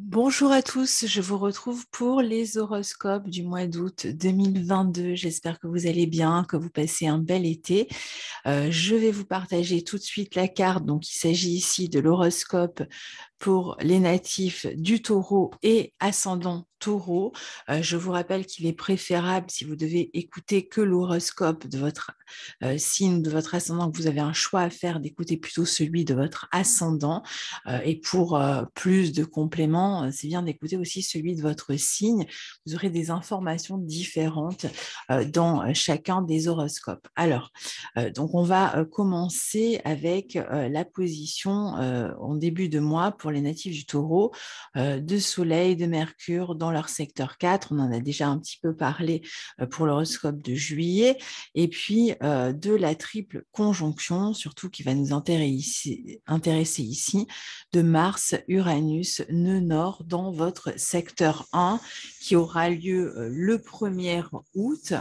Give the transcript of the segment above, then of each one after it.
Bonjour à tous, je vous retrouve pour les horoscopes du mois d'août 2022. J'espère que vous allez bien, que vous passez un bel été. Euh, je vais vous partager tout de suite la carte. Donc, il s'agit ici de l'horoscope pour les natifs du taureau et ascendant taureau. Euh, je vous rappelle qu'il est préférable, si vous devez écouter que l'horoscope de votre euh, signe, de votre ascendant, que vous avez un choix à faire, d'écouter plutôt celui de votre ascendant. Euh, et pour plus de compléments, c'est bien d'écouter aussi celui de votre signe. Vous aurez des informations différentes dans chacun des horoscopes. Alors, donc on va commencer avec la position en début de mois pour les natifs du taureau, euh, de Soleil, de Mercure dans leur secteur 4. On en a déjà un petit peu parlé euh, pour l'horoscope de juillet. Et puis euh, de la triple conjonction, surtout qui va nous intéresser ici, de Mars, Uranus, nœud nord dans votre secteur 1 qui aura lieu le 1er août.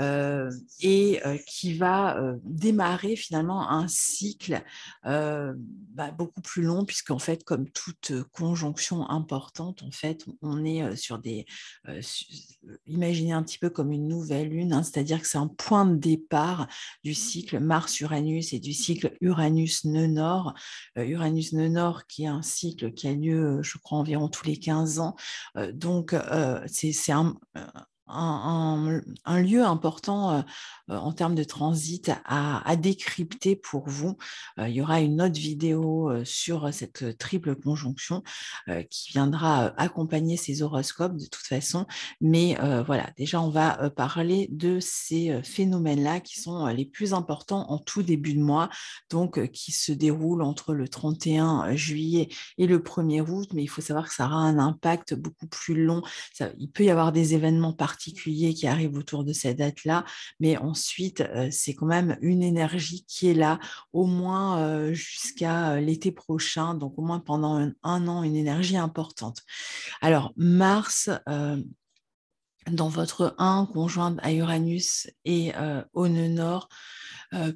Euh, et euh, qui va euh, démarrer finalement un cycle bah, beaucoup plus long, puisqu'en fait, comme toute conjonction importante, en fait, on est sur des... imaginez un petit peu comme une nouvelle lune, hein, c'est-à-dire que c'est un point de départ du cycle Mars-Uranus et du cycle uranus nœud uranus nœud qui est un cycle qui a lieu, je crois, environ tous les 15 ans. donc, c'est un, un, un, lieu important euh, en termes de transit à, décrypter pour vous. Euh, il y aura une autre vidéo euh, sur cette triple conjonction qui viendra accompagner ces horoscopes de toute façon. Mais voilà, déjà, on va parler de ces phénomènes-là qui sont les plus importants en tout début de mois, donc qui se déroulent entre le 31 juillet et le 1er août. Mais il faut savoir que ça aura un impact beaucoup plus long. il peut y avoir des événements particuliers particulier qui arrive autour de cette date-là, mais ensuite, euh, c'est quand même une énergie qui est là au moins euh, jusqu'à euh, l'été prochain, donc au moins pendant un, an, une énergie importante. Alors, Mars... dans votre 1 conjointe à Uranus et au nœud nord,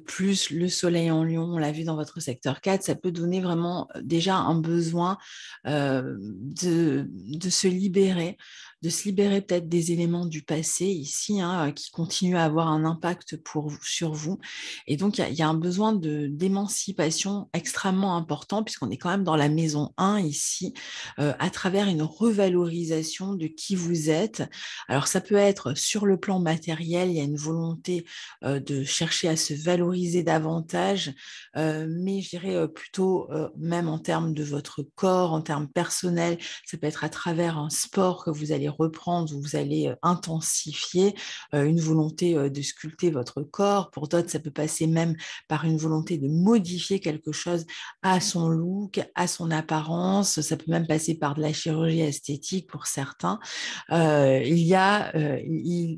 plus le soleil en lion, on l'a vu dans votre secteur 4, ça peut donner vraiment déjà un besoin de, se libérer, de se libérer peut-être des éléments du passé ici hein, euh, qui continuent à avoir un impact pour, sur vous. Et donc, il y, a un besoin de, d'émancipation extrêmement important puisqu'on est quand même dans la maison 1 ici, euh, à travers une revalorisation de qui vous êtes. Alors, ça peut être sur le plan matériel, il y a une volonté euh, de chercher à se valoriser davantage, mais je dirais plutôt même en termes de votre corps, en termes personnels, ça peut être à travers un sport que vous allez reprendre, vous allez intensifier une volonté de sculpter votre corps. Pour d'autres, ça peut passer même par une volonté de modifier quelque chose à son look, à son apparence. Ça peut même passer par de la chirurgie esthétique pour certains. il y a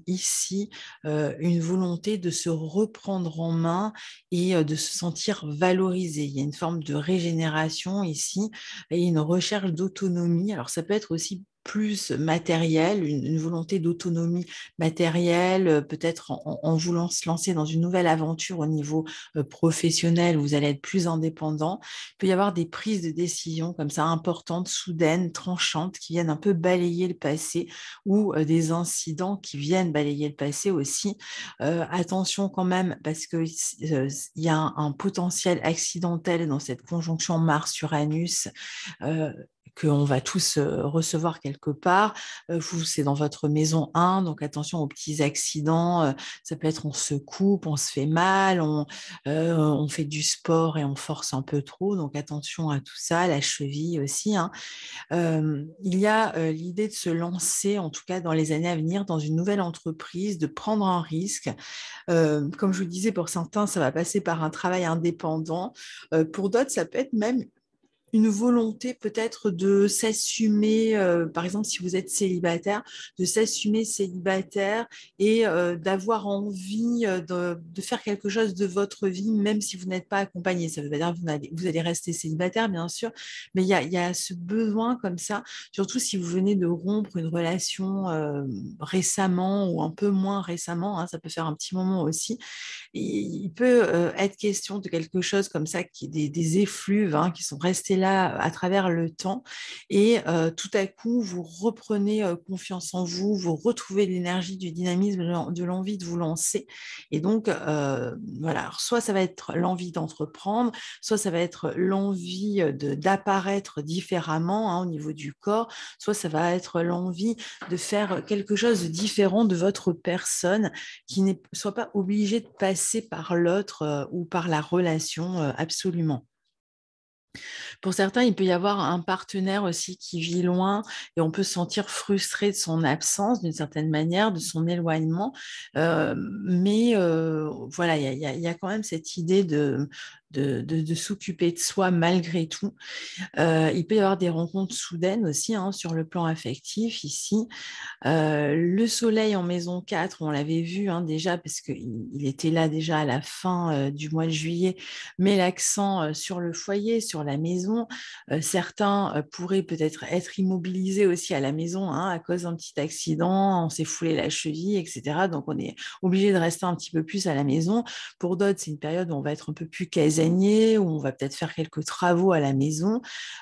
ici une volonté de se reprendre en main et de se sentir valorisé. Il y a une forme de régénération ici et une recherche d'autonomie. Alors ça peut être aussi plus matériel, une, volonté d'autonomie matérielle, euh, peut-être en, voulant se lancer dans une nouvelle aventure au niveau euh, professionnel, vous allez être plus indépendant. Il peut y avoir des prises de décision comme ça importantes, soudaines, tranchantes, qui viennent un peu balayer le passé ou euh, des incidents qui viennent balayer le passé aussi. attention quand même parce qu'il y a un, potentiel accidentel dans cette conjonction Mars-Uranus qu'on va tous recevoir quelque part. Vous, c'est dans votre maison 1, donc attention aux petits accidents. Ça peut être on se coupe, on se fait mal, on, fait du sport et on force un peu trop, donc attention à tout ça, la cheville aussi. Hein. il y a l'idée de se lancer, en tout cas dans les années à venir, dans une nouvelle entreprise, de prendre un risque. comme je vous disais, pour certains, ça va passer par un travail indépendant. pour d'autres, ça peut être même une volonté peut-être de s'assumer, euh, par exemple si vous êtes célibataire, de s'assumer célibataire et euh, d'avoir envie euh, de, faire quelque chose de votre vie, même si vous n'êtes pas accompagné. Ça veut pas dire vous allez, vous allez rester célibataire, bien sûr, mais il y a, y a, ce besoin comme ça, surtout si vous venez de rompre une relation récemment ou un peu moins récemment, hein, ça peut faire un petit moment aussi. il peut être question de quelque chose comme ça, qui est des, des effluves hein, qui sont restés là à travers le temps. Et euh, tout à coup, vous reprenez euh, confiance en vous, vous retrouvez l'énergie du dynamisme, de l'envie de vous lancer. Et donc, euh, voilà, soit ça va être l'envie d'entreprendre, soit ça va être l'envie d'apparaître différemment hein, au niveau du corps, soit ça va être l'envie de faire quelque chose de différent de votre personne qui ne soit pas obligé de passer par l'autre ou par la relation absolument. Pour certains, il peut y avoir un partenaire aussi qui vit loin et on peut se sentir frustré de son absence d'une certaine manière, de son éloignement, euh, mais euh, voilà, il y a, quand même cette idée de, de, s'occuper de soi malgré tout. Euh, il peut y avoir des rencontres soudaines aussi hein, sur le plan affectif ici. Euh, le soleil en maison 4, on l'avait vu hein, déjà parce qu'il il était là déjà à la fin euh, du mois de juillet, met l'accent sur le foyer, sur la maison. certains pourraient peut-être être immobilisés aussi à la maison hein, à cause d'un petit accident, on s'est foulé la cheville, etc. Donc on est obligé de rester un petit peu plus à la maison. Pour d'autres, c'est une période où on va être un peu plus casanier, où on va peut-être faire quelques travaux à la maison.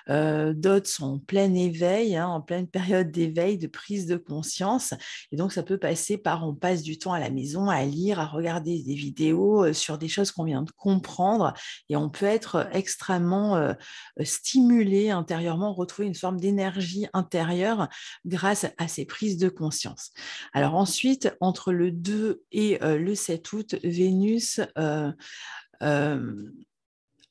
Euh, d'autres sont en plein éveil, hein, en pleine période d'éveil, de prise de conscience. Et donc, ça peut passer par on passe du temps à la maison à lire, à regarder des vidéos euh, sur des choses qu'on vient de comprendre. Et on peut être euh, extrêmement stimulé intérieurement, retrouver une forme d'énergie intérieure grâce à ces prises de conscience. Alors ensuite, entre le 2 et le 7 août, Vénus euh, euh,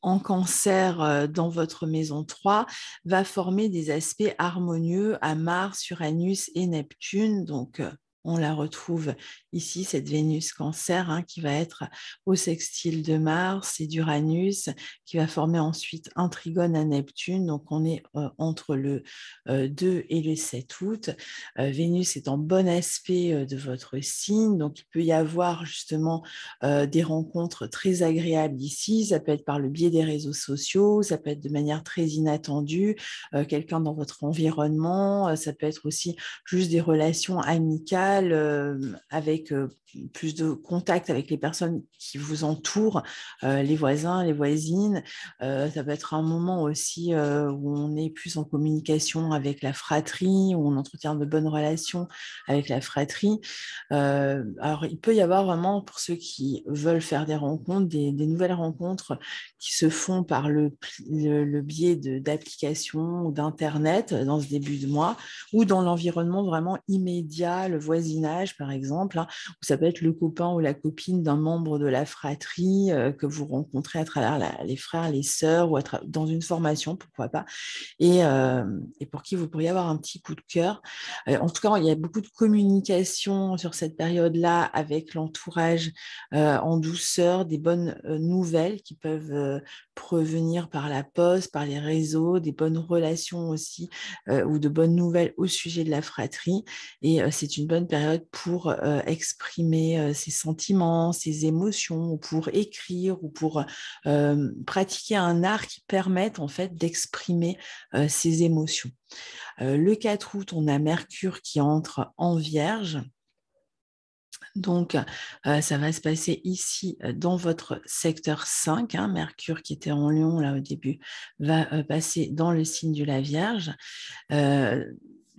en cancer euh, dans votre maison 3 va former des aspects harmonieux à Mars, Uranus et Neptune. Donc, on la retrouve ici cette Vénus cancer hein, qui va être au sextile de Mars et d'Uranus, qui va former ensuite un trigone à Neptune. Donc on est euh, entre le 2 euh, et le 7 août. Euh, Vénus est en bon aspect de votre signe, donc il peut y avoir justement des rencontres très agréables ici. Ça peut être par le biais des réseaux sociaux, ça peut être de manière très inattendue, quelqu'un dans votre environnement, ça peut être aussi juste des relations amicales avec que plus de contact avec les personnes qui vous entourent, euh, les voisins, les voisines. Euh, ça peut être un moment aussi euh, où on est plus en communication avec la fratrie, où on entretient de bonnes relations avec la fratrie. alors, il peut y avoir vraiment, pour ceux qui veulent faire des rencontres, des, nouvelles rencontres qui se font par le, biais d'applications ou d'Internet dans ce début de mois, ou dans l'environnement vraiment immédiat, le voisinage, par exemple, hein, où ça peut être le copain ou la copine d'un membre de la fratrie euh, que vous rencontrez à travers les frères, les sœurs ou dans une formation, pourquoi pas, euh, et, pour qui vous pourriez avoir un petit coup de cœur. Euh, en tout cas, il y a beaucoup de communication sur cette période-là avec l'entourage en douceur, des bonnes nouvelles qui peuvent prévenir par la poste, par les réseaux, des bonnes relations aussi ou de bonnes nouvelles au sujet de la fratrie. Et c'est une bonne période pour exprimer ses sentiments, ses émotions, pour écrire ou pour pratiquer un art qui permette en fait d'exprimer ses émotions. le 4 août, on a Mercure qui entre en Vierge. Donc, ça va se passer ici dans votre secteur 5. Hein, Mercure, qui était en Lyon là au début, va passer dans le signe de la Vierge.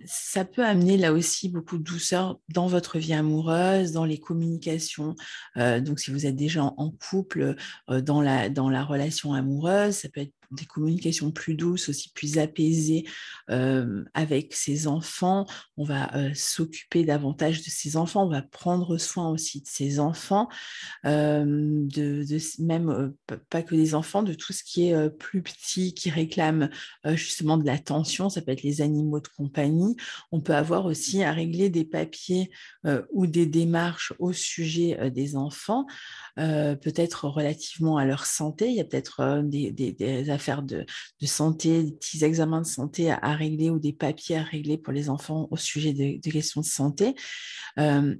ça peut amener là aussi beaucoup de douceur dans votre vie amoureuse, dans les communications. donc, si vous êtes déjà en, couple, dans, la, dans la relation amoureuse, ça peut être des communications plus douces, aussi plus apaisées euh, avec ses enfants. On va euh, s'occuper davantage de ses enfants, on va prendre soin aussi de ses enfants, euh, de, même pas que des enfants, de tout ce qui est plus petit, qui réclame justement de l'attention. Ça peut être les animaux de compagnie. On peut avoir aussi à régler des papiers ou des démarches au sujet des enfants, peut-être relativement à leur santé. Il y a peut-être des, affaires faire de, santé, des petits examens de santé à, régler ou des papiers à régler pour les enfants au sujet des questions de santé. Euh,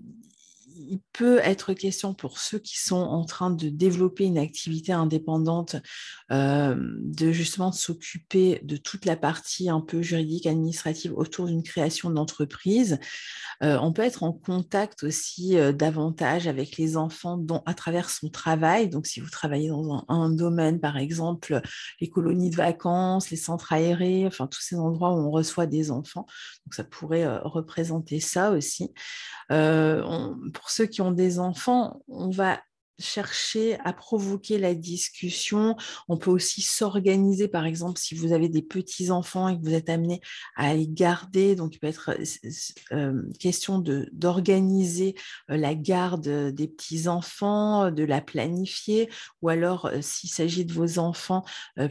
il peut être question pour ceux qui sont en train de développer une activité indépendante, euh, de justement s'occuper de toute la partie un peu juridique, administrative autour d'une création d'entreprise. Euh, on peut être en contact aussi euh, davantage avec les enfants dont, à travers son travail. Donc, si vous travaillez dans un, domaine, par exemple, les colonies de vacances, les centres aérés, enfin, tous ces endroits où on reçoit des enfants. Donc, ça pourrait représenter ça aussi. On, pour ceux qui ont des enfants, on va chercher à provoquer la discussion. On peut aussi s'organiser, par exemple, si vous avez des petits-enfants et que vous êtes amené à les garder. Donc, il peut être euh, euh, question d'organiser euh, la garde des petits-enfants, de la planifier, ou alors, s'il s'agit de vos enfants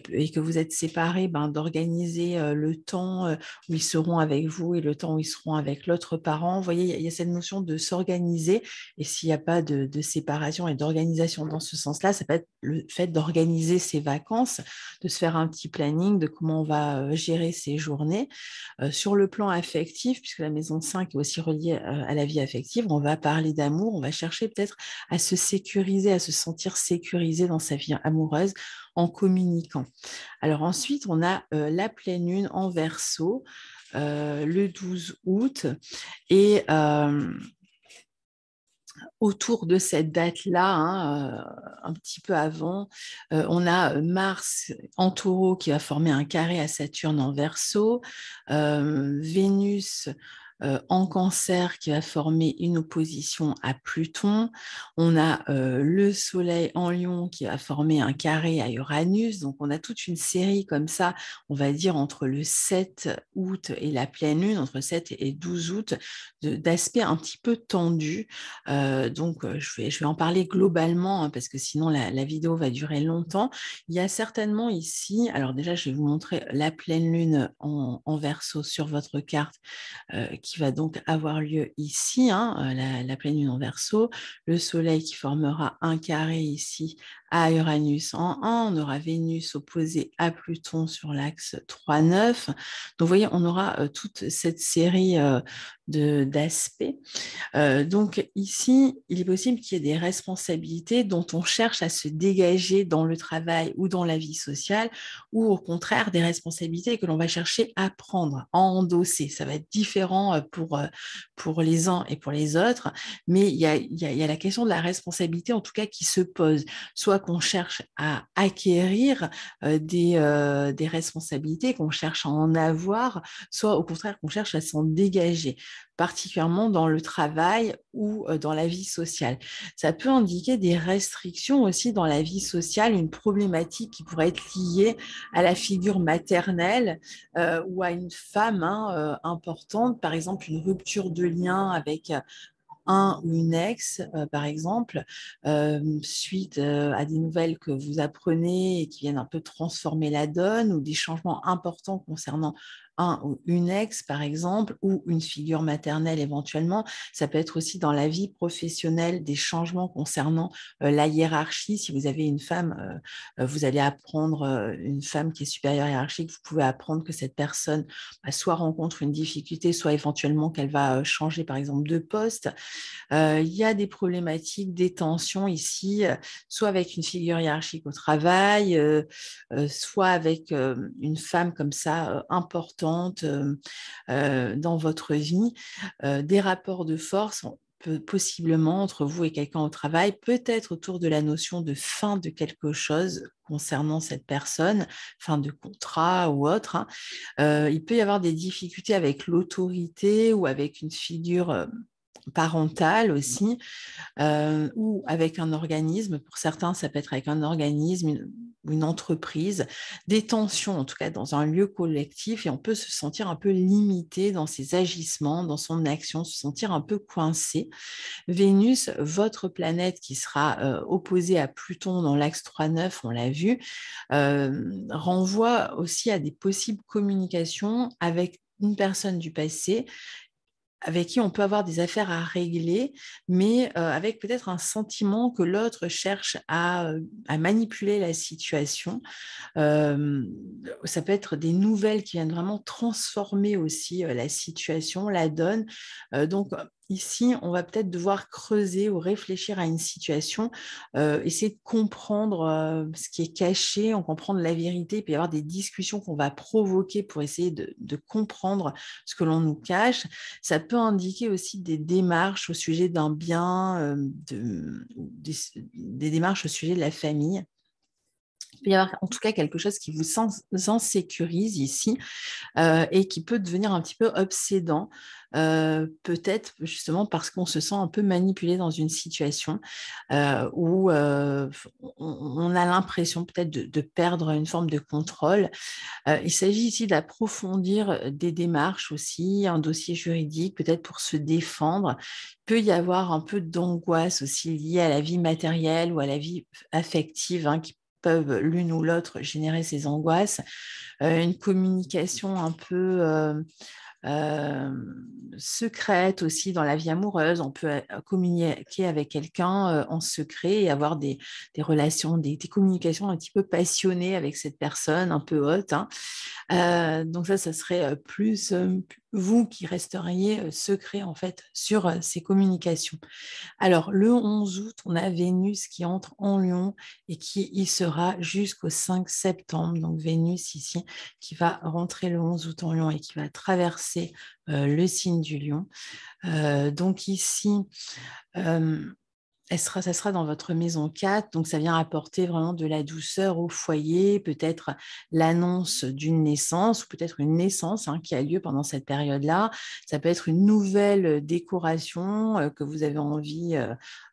et que vous êtes séparés, ben, d'organiser le temps où ils seront avec vous et le temps où ils seront avec l'autre parent. Vous voyez, il y, a cette notion de s'organiser. Et s'il n'y a pas de, de séparation et d'organisation, dans ce sens-là, ça peut être le fait d'organiser ses vacances, de se faire un petit planning de comment on va euh, gérer ses journées. Euh, sur le plan affectif, puisque la maison 5 est aussi reliée euh, à la vie affective, on va parler d'amour, on va chercher peut-être à se sécuriser, à se sentir sécurisé dans sa vie amoureuse en communiquant. Alors ensuite, on a la pleine lune en verso le 12 août et autour de cette date-là, hein, euh, un petit peu avant, euh, on a euh, Mars en taureau qui va former un carré à Saturne en verso, Vénus en cancer qui va former une opposition à Pluton. On a le Soleil en lion qui va former un carré à Uranus. Donc on a toute une série comme ça, on va dire entre le 7 août et la pleine lune, entre 7 et 12 août, d'aspects un petit peu tendus donc je vais, je vais en parler globalement hein, parce que sinon la, vidéo va durer longtemps. Il y a certainement ici, alors déjà je vais vous montrer la pleine lune en, verso sur votre carte qui va donc avoir lieu ici, hein, la, la, pleine lune en verso, le soleil qui formera un carré ici à Uranus en 1, on aura Vénus opposée à Pluton sur l'axe 3-9. Donc vous voyez, on aura euh, toute cette série euh, de d'aspects. Euh, donc ici, il est possible qu'il y ait des responsabilités dont on cherche à se dégager dans le travail ou dans la vie sociale, ou au contraire des responsabilités que l'on va chercher à prendre, à endosser. Ça va être différent pour, pour les uns et pour les autres, mais il y a, y a la question de la responsabilité en tout cas qui se pose, soit qu'on cherche à acquérir euh, euh, des, responsabilités, qu'on cherche à en avoir, soit au contraire qu'on cherche à s'en dégager, particulièrement dans le travail ou euh, dans la vie sociale. Ça peut indiquer des restrictions aussi dans la vie sociale, une problématique qui pourrait être liée à la figure maternelle ou à une femme hein, importante, par exemple une rupture de lien avec un ou une ex, euh, par exemple, euh, suite euh, à des nouvelles que vous apprenez et qui viennent un peu transformer la donne ou des changements importants concernant un ou une ex, par exemple, ou une figure maternelle éventuellement. Ça peut être aussi dans la vie professionnelle des changements concernant la hiérarchie. Si vous avez une femme, vous allez apprendre une femme qui est supérieure hiérarchique, vous pouvez apprendre que cette personne bah, soit rencontre une difficulté, soit éventuellement qu'elle va changer, par exemple, de poste. Il y a des problématiques, des tensions ici, soit avec une figure hiérarchique au travail, soit avec une femme comme ça importante euh, euh, dans votre vie, euh, des rapports de force possiblement entre vous et quelqu'un au travail, peut-être autour de la notion de fin de quelque chose concernant cette personne, fin de contrat ou autre. Hein. il peut y avoir des difficultés avec l'autorité ou avec une figure parentale aussi, euh, ou avec un organisme, pour certains ça peut être avec un organisme une, une entreprise, des tensions en tout cas dans un lieu collectif et on peut se sentir un peu limité dans ses agissements, dans son action, se sentir un peu coincé. Vénus, votre planète qui sera euh, opposée à Pluton dans l'axe 3-9, on l'a vu, euh, renvoie aussi à des possibles communications avec une personne du passé avec qui on peut avoir des affaires à régler, mais euh, avec peut-être un sentiment que l'autre cherche à, euh, manipuler la situation. ça peut être des nouvelles qui viennent vraiment transformer aussi euh, la situation, la donne. donc, ici, on va peut-être devoir creuser ou réfléchir à une situation, euh, essayer de comprendre euh, ce qui est caché, en comprendre la vérité, puis avoir des discussions qu'on va provoquer pour essayer de, comprendre ce que l'on nous cache. Ça peut indiquer aussi des démarches au sujet d'un bien, euh, des, démarches au sujet de la famille. Il peut y avoir en tout cas quelque chose qui vous insécurise ici euh, et qui peut devenir un petit peu obsédant, euh, peut-être justement parce qu'on se sent un peu manipulé dans une situation euh, où on a l'impression peut-être de, perdre une forme de contrôle. il s'agit ici d'approfondir des démarches aussi, un dossier juridique peut-être pour se défendre. Il peut y avoir un peu d'angoisse aussi liée à la vie matérielle ou à la vie affective hein, qui qui peuvent l'une ou l'autre générer ces angoisses. Euh, une communication un peu euh, euh, secrète aussi dans la vie amoureuse. On peut euh, communiquer avec quelqu'un euh, en secret et avoir des, relations, des, communications un petit peu passionnées avec cette personne, un peu haute. Hein. donc ça, ça serait plus vous qui resteriez secret en fait sur ces communications. Alors le 11 août, on a Vénus qui entre en Lyon et qui y sera jusqu'au 5 septembre. Donc Vénus ici qui va rentrer le 11 août en Lyon et qui va traverser euh, le signe du lion. Euh, donc ici, euh, elle sera, ça sera dans votre maison 4, donc ça vient apporter vraiment de la douceur au foyer, peut-être l'annonce d'une naissance, ou peut-être une naissance hein, qui a lieu pendant cette période-là. Ça peut être une nouvelle décoration que vous avez envie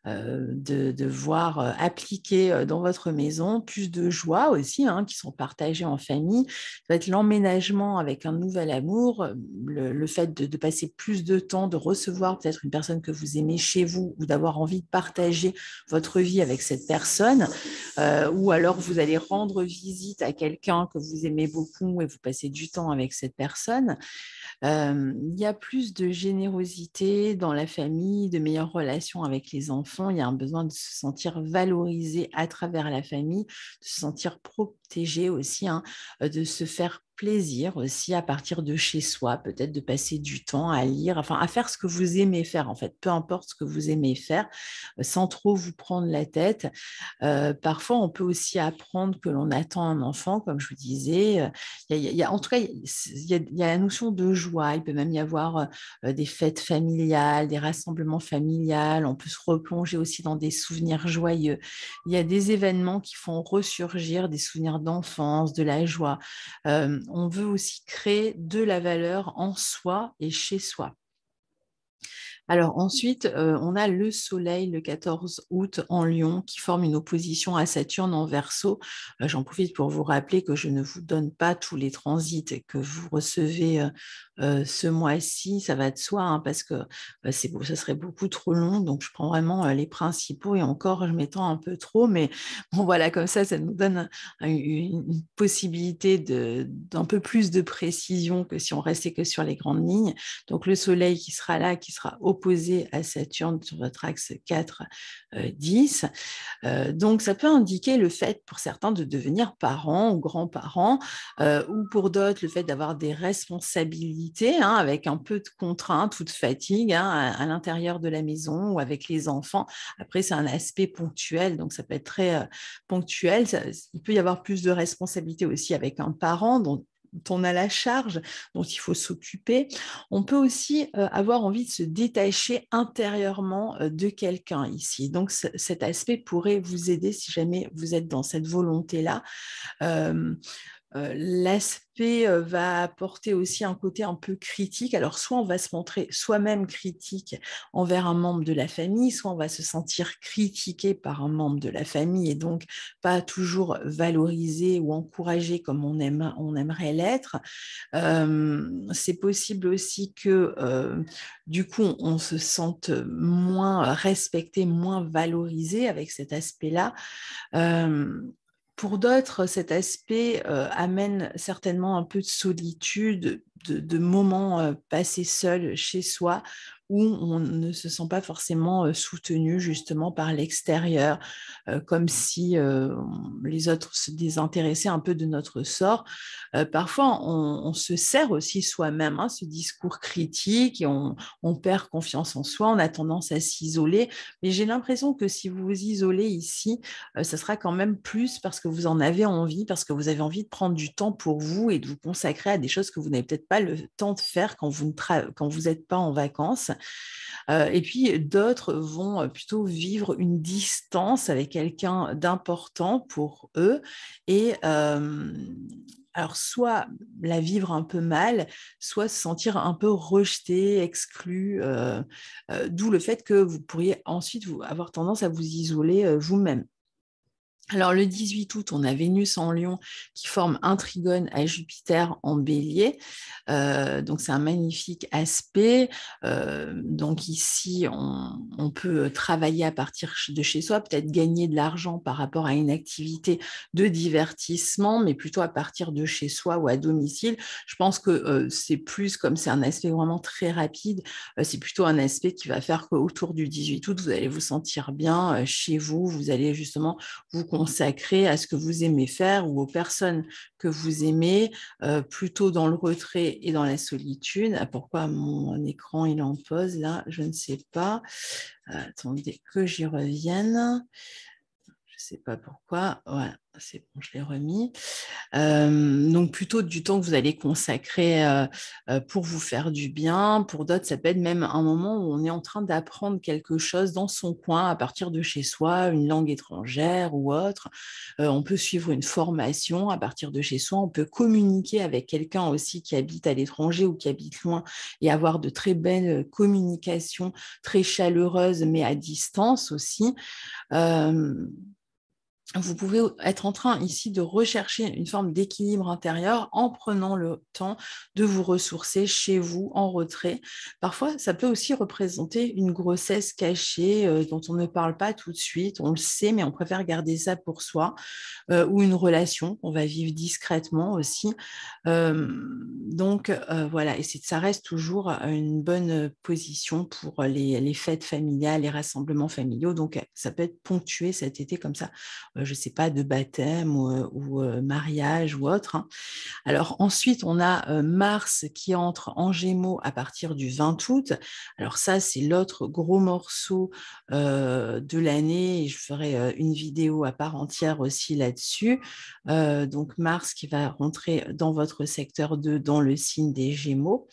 euh, de, voir euh, appliquer euh, dans votre maison plus de joie aussi, hein, qui sont partagées en famille. peut être l'emménagement avec un nouvel amour, le, fait de, passer plus de temps, de recevoir peut-être une personne que vous aimez chez vous ou d'avoir envie de partager votre vie avec cette personne. ou alors vous allez rendre visite à quelqu'un que vous aimez beaucoup et vous passez du temps avec cette personne. il y a plus de générosité dans la famille, de meilleures relations avec les enfants il y a un besoin de se sentir valorisé à travers la famille, de se sentir protégé aussi, hein, de se faire plaisir aussi à partir de chez soi, peut-être de passer du temps à lire, enfin à faire ce que vous aimez faire en fait, peu importe ce que vous aimez faire, euh, sans trop vous prendre la tête. Euh, parfois, on peut aussi apprendre que l'on attend un enfant, comme je vous disais. Euh, il en tout cas, il y, a, la notion de joie. Il peut même y avoir des fêtes familiales, des rassemblements familiales. On peut se replonger aussi dans des souvenirs joyeux. Il y a des événements qui font ressurgir des souvenirs d'enfance, de la joie on veut aussi créer de la valeur en soi et chez soi. Alors ensuite, euh, on a le Soleil le 14 août en Lyon qui forme une opposition à Saturne en Verseau. J'en profite pour vous rappeler que je ne vous donne pas tous les transits que vous recevez euh, euh, ce mois-ci, ça va de soi hein, parce que ça serait beaucoup trop long. Donc je prends vraiment les principaux et encore je m'étends un peu trop, mais bon voilà comme ça, ça nous donne une, une possibilité d'un peu plus de précision que si on restait que sur les grandes lignes. Donc le Soleil qui sera là, qui sera opposé opposé à Saturne sur votre axe 4-10. Euh, euh, donc ça peut indiquer le fait pour certains de devenir parents ou grands-parents, euh, ou pour d'autres le fait d'avoir des responsabilités hein, avec un peu de contraintes ou de fatigue hein, à, l'intérieur de la maison ou avec les enfants. Après, c'est un aspect ponctuel, donc ça peut être très ponctuel. il peut y avoir plus de responsabilités aussi avec un parent, donc on a la charge dont il faut s'occuper. On peut aussi euh, avoir envie de se détacher intérieurement euh, de quelqu'un ici. Donc cet aspect pourrait vous aider si jamais vous êtes dans cette volonté-là. Euh, euh, l'aspect euh, va apporter aussi un côté un peu critique. Alors, soit on va se montrer soi-même critique envers un membre de la famille, soit on va se sentir critiqué par un membre de la famille et donc pas toujours valorisé ou encouragé comme on, aimerait l'être. Euh, c'est possible aussi que, du coup, on se sente moins respecté, moins valorisé avec cet aspect-là pour d'autres, cet aspect euh, amène certainement un peu de solitude, de, moments euh, passés seuls chez soi où on ne se sent pas forcément soutenu justement par l'extérieur, comme si les autres se désintéressaient un peu de notre sort. parfois, on, se sert aussi soi-même, hein, ce discours critique, et on, perd confiance en soi, on a tendance à s'isoler. Mais j'ai l'impression que si vous vous isolez ici, ce sera quand même plus parce que vous en avez envie, parce que vous avez envie de prendre du temps pour vous et de vous consacrer à des choses que vous n'avez peut-être pas le temps de faire quand vous n'êtes pas en vacances. Euh, et puis d'autres vont euh, plutôt vivre une distance avec quelqu'un d'important pour eux et euh, alors soit la vivre un peu mal, soit se sentir un peu rejeté, exclu, d'où le fait que vous pourriez ensuite vous avoir tendance à vous isoler vous-même. Alors le 18 août, on a Vénus en Lion qui forme un trigone à Jupiter en Bélier. Euh, donc c'est un magnifique aspect. Euh, donc ici, on, peut travailler à partir de chez soi, peut-être gagner de l'argent par rapport à une activité de divertissement, mais plutôt à partir de chez soi ou à domicile. Je pense que euh, c'est plus comme c'est un aspect vraiment très rapide, c'est plutôt un aspect qui va faire qu'autour du 18 août, vous allez vous sentir bien chez vous, vous allez justement vous consacré à ce que vous aimez faire ou aux personnes que vous aimez, euh, plutôt dans le retrait et dans la solitude. Ah, pourquoi mon écran il en pose là Je ne sais pas. Euh, attendez que j'y revienne. Je ne sais pas pourquoi. Voilà. C'est bon, je l'ai remis. donc plutôt du temps que vous allez consacrer pour vous faire du bien. Pour d'autres, ça peut être même un moment où on est en train d'apprendre quelque chose dans son coin, à partir de chez soi, une langue étrangère ou autre. on peut suivre une formation à partir de chez soi. On peut communiquer avec quelqu'un aussi qui habite à l'étranger ou qui habite loin et avoir de très belles communications, très chaleureuses, mais à distance aussi vous pouvez être en train ici de rechercher une forme d'équilibre intérieur en prenant le temps de vous ressourcer chez vous en retrait. Parfois, ça peut aussi représenter une grossesse cachée euh, dont on ne parle pas tout de suite, on le sait, mais on préfère garder ça pour soi, euh, ou une relation qu'on va vivre discrètement aussi. Euh, donc voilà, et ça reste toujours une bonne position pour les, les, fêtes familiales, les rassemblements familiaux. Donc ça peut être ponctué cet été comme ça bah, je ne sais pas, de baptême ou, mariage ou autre. Hein. Alors ensuite, on a Mars qui entre en Gémeaux à partir du 20 août. Alors ça, c'est l'autre gros morceau de l'année. Je ferai une vidéo à part entière aussi là-dessus. donc Mars qui va rentrer dans votre secteur 2, dans le signe des Gémeaux,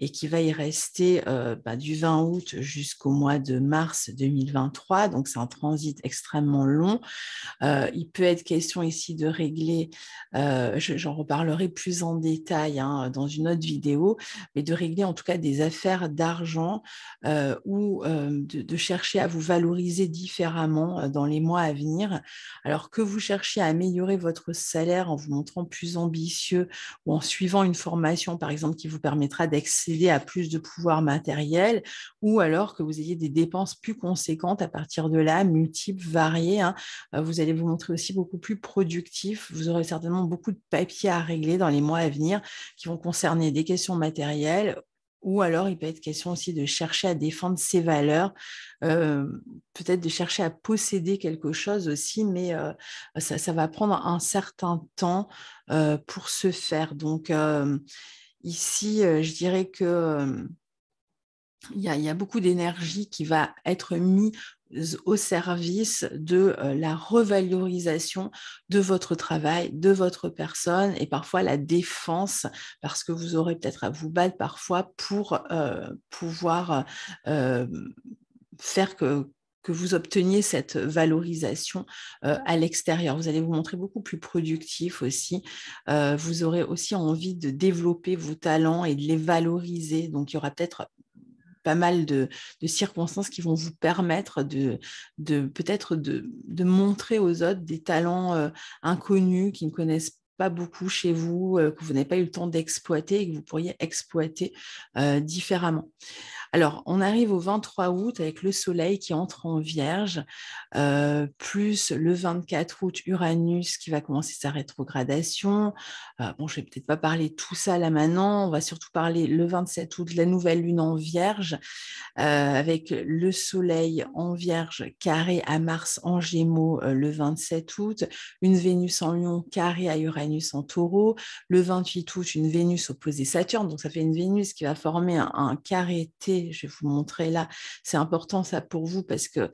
et qui va y rester bah, du 20 août jusqu'au mois de mars 2023. Donc c'est un transit extrêmement long. Euh, il peut être question ici de régler, euh, j'en reparlerai plus en détail hein, dans une autre vidéo, mais de régler en tout cas des affaires d'argent euh, ou de, chercher à vous valoriser différemment dans les mois à venir. Alors que vous cherchiez à améliorer votre salaire en vous montrant plus ambitieux ou en suivant une formation, par exemple, qui vous permettra d'accéder à plus de pouvoir matériel, ou alors que vous ayez des dépenses plus conséquentes à partir de là, multiples, variées, hein, vous allez vous montrer aussi beaucoup plus productif. Vous aurez certainement beaucoup de papiers à régler dans les mois à venir qui vont concerner des questions matérielles ou alors il peut être question aussi de chercher à défendre ses valeurs, euh, peut-être de chercher à posséder quelque chose aussi, mais euh, ça, va prendre un certain temps euh, pour se faire. Donc ici, je dirais que il y, a, y a, beaucoup d'énergie qui va être mise au service de euh, la revalorisation de votre travail, de votre personne et parfois la défense parce que vous aurez peut-être à vous battre parfois pour euh, pouvoir euh, faire que, que vous obteniez cette valorisation à l'extérieur. Vous allez vous montrer beaucoup plus productif aussi. vous aurez aussi envie de développer vos talents et de les valoriser. Donc, il y aura peut-être pas mal de, circonstances qui vont vous permettre de, peut-être de, montrer aux autres des talents euh, inconnus qui ne connaissent pas beaucoup chez vous, euh, que vous n'avez pas eu le temps d'exploiter et que vous pourriez exploiter euh, différemment. Alors, on arrive au 23 août avec le Soleil qui entre en Vierge, euh, plus le 24 août Uranus qui va commencer sa rétrogradation. Euh, bon, je ne vais peut-être pas parler tout ça là maintenant. On va surtout parler le 27 août de la nouvelle Lune en Vierge, euh, avec le Soleil en Vierge carré à Mars en Gémeaux le 27 août, une Vénus en Lion carré à Uranus en Taureau, le 28 août une Vénus opposée Saturne. Donc, ça fait une Vénus qui va former un, un carré T je vais vous montrer là. C'est important ça pour vous parce que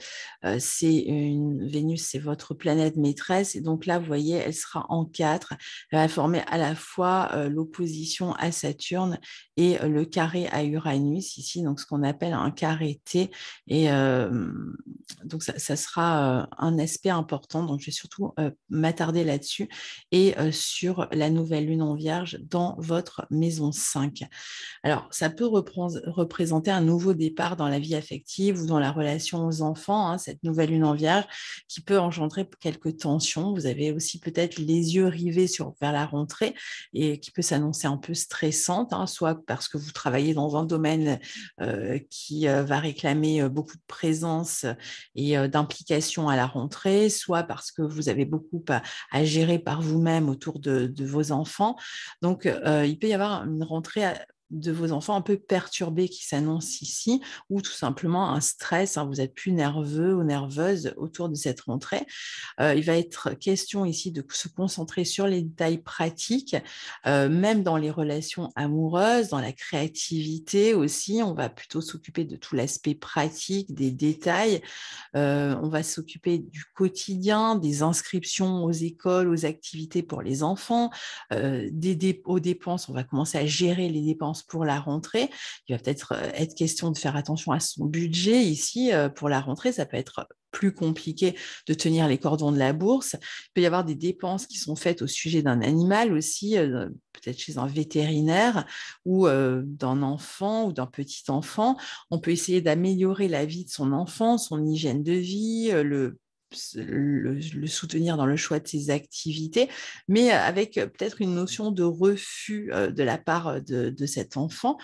c'est une Vénus, c'est votre planète maîtresse. Et donc là, vous voyez, elle sera en 4. Elle va former à la fois l'opposition à Saturne et le carré à Uranus ici, donc ce qu'on appelle un carré T. Et donc ça, ça sera un aspect important. Donc je vais surtout m'attarder là-dessus et sur la nouvelle lune en vierge dans votre maison 5. Alors ça peut représenter un nouveau départ dans la vie affective ou dans la relation aux enfants, hein, cette nouvelle lune en vierge qui peut engendrer quelques tensions. Vous avez aussi peut-être les yeux rivés sur, vers la rentrée et qui peut s'annoncer un peu stressante, hein, soit parce que vous travaillez dans un domaine euh, qui euh, va réclamer euh, beaucoup de présence et d'implication à la rentrée, soit parce que vous avez beaucoup à, gérer par vous-même autour de, de, vos enfants. Donc, il peut y avoir une rentrée de vos enfants un peu perturbés qui s'annoncent ici, ou tout simplement un stress, hein, vous êtes plus nerveux ou nerveuse autour de cette rentrée. Euh, il va être question ici de se concentrer sur les détails pratiques, euh, même dans les relations amoureuses, dans la créativité aussi. On va plutôt s'occuper de tout l'aspect pratique, des détails. Euh, on va s'occuper du quotidien, des inscriptions aux écoles, aux activités pour les enfants, des aux dépenses. On va commencer à gérer les dépenses pour la rentrée. Il va peut-être euh, être question de faire attention à son budget ici euh, pour la rentrée. Ça peut être plus compliqué de tenir les cordons de la bourse. Il peut y avoir des dépenses qui sont faites au sujet d'un animal aussi, euh, peut-être chez un vétérinaire ou d'un enfant ou d'un petit enfant. On peut essayer d'améliorer la vie de son enfant, son hygiène de vie, le le, soutenir dans le choix de ses activités, mais euh, avec euh, peut-être une notion de refus euh, de la part de, cet enfant.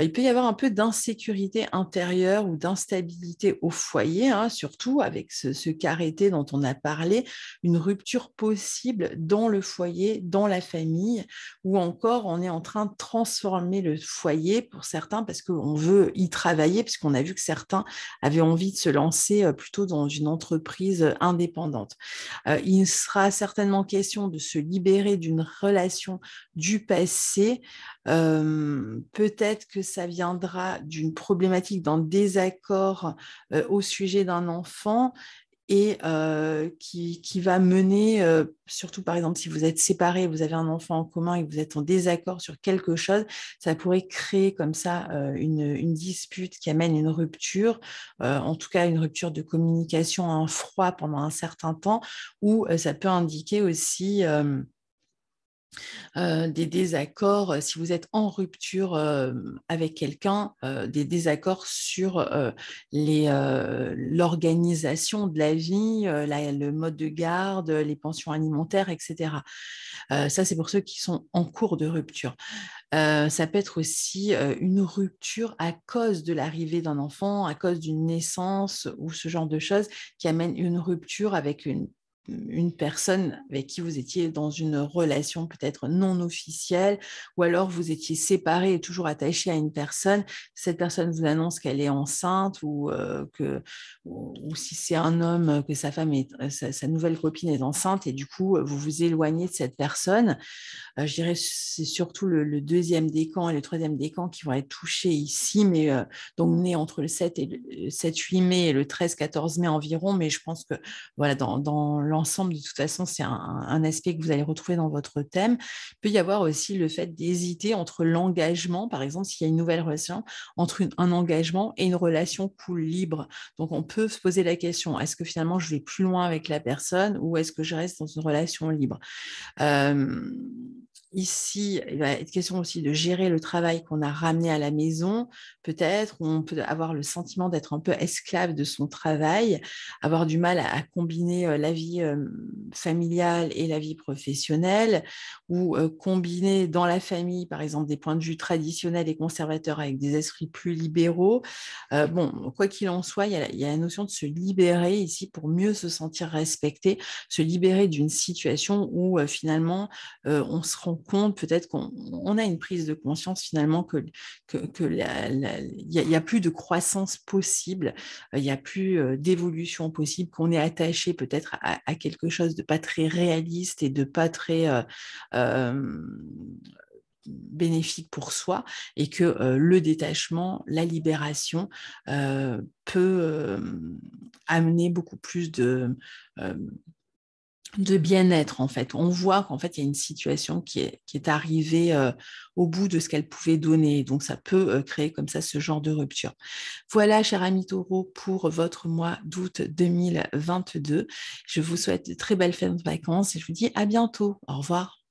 Il peut y avoir un peu d'insécurité intérieure ou d'instabilité au foyer, hein, surtout avec ce, ce carité dont on a parlé, une rupture possible dans le foyer, dans la famille, ou encore on est en train de transformer le foyer pour certains parce qu'on veut y travailler, puisqu'on a vu que certains avaient envie de se lancer plutôt dans une entreprise indépendante. Euh, il sera certainement question de se libérer d'une relation du passé. Euh, peut-être que ça viendra d'une problématique, d'un désaccord euh, au sujet d'un enfant, et euh, qui, va mener, euh, surtout par exemple si vous êtes séparés, vous avez un enfant en commun et vous êtes en désaccord sur quelque chose, ça pourrait créer comme ça euh, une, une, dispute qui amène une rupture, en tout cas une rupture de communication, un froid pendant un certain temps, ou ça peut indiquer aussi des désaccords, si vous êtes en rupture avec quelqu'un, des désaccords sur l'organisation de la vie, le mode de garde, les pensions alimentaires, etc. ça, c'est pour ceux qui sont en cours de rupture. ça peut être aussi une rupture à cause de l'arrivée d'un enfant, à cause d'une naissance ou ce genre de choses qui amène une rupture avec une une personne avec qui vous étiez dans une relation peut-être non officielle, ou alors vous étiez séparé et toujours attaché à une personne, cette personne vous annonce qu'elle est enceinte, ou, euh, que, ou, si c'est un homme, euh, que sa femme est, euh, sa, nouvelle copine est enceinte, et du coup, vous vous éloignez de cette personne. je dirais, c'est surtout le, deuxième deuxième décan et le troisième décan qui vont être touchés ici, mais donc né entre le 7 et le 7-8 mai et le 13-14 mai environ, mais je pense que voilà, dans, dans l'ensemble, de toute façon, c'est un, aspect que vous allez retrouver dans votre thème. Il peut y avoir aussi le fait d'hésiter entre l'engagement, par exemple, s'il y a une nouvelle relation, entre un engagement et une relation cool libre. Donc, on peut se poser la question, est-ce que finalement, je vais plus loin avec la personne ou est-ce que je reste dans une relation libre euh, ici, il va être question aussi de gérer le travail qu'on a ramené à la maison. Peut-être on peut avoir le sentiment d'être un peu esclave de son travail, avoir du mal à, combiner euh, la vie euh, familiale et la vie professionnelle, ou euh, combiner dans la famille, par exemple, des points de vue traditionnels et conservateurs avec des esprits plus libéraux. bon, quoi qu'il en soit, il y, a, la notion de se libérer ici pour mieux se sentir respecté, se libérer d'une situation où finalement on se rend compte, peut-être qu'on a une prise de conscience finalement que que il n'y a, plus de croissance possible, euh, il n'y a plus euh, d'évolution possible, qu'on est attaché peut-être à, quelque chose de pas très réaliste et de pas très euh, bénéfique pour soi et que le détachement, la libération peut amener beaucoup plus de de bien-être en fait. On voit qu'en fait il y a une situation qui est, qui est arrivée euh, au bout de ce qu'elle pouvait donner. Donc ça peut euh, créer comme ça ce genre de rupture. Voilà, cher ami Taureau, pour votre mois d'août 2022. Je vous souhaite de très belles fin de vacances et je vous dis à bientôt. Au revoir.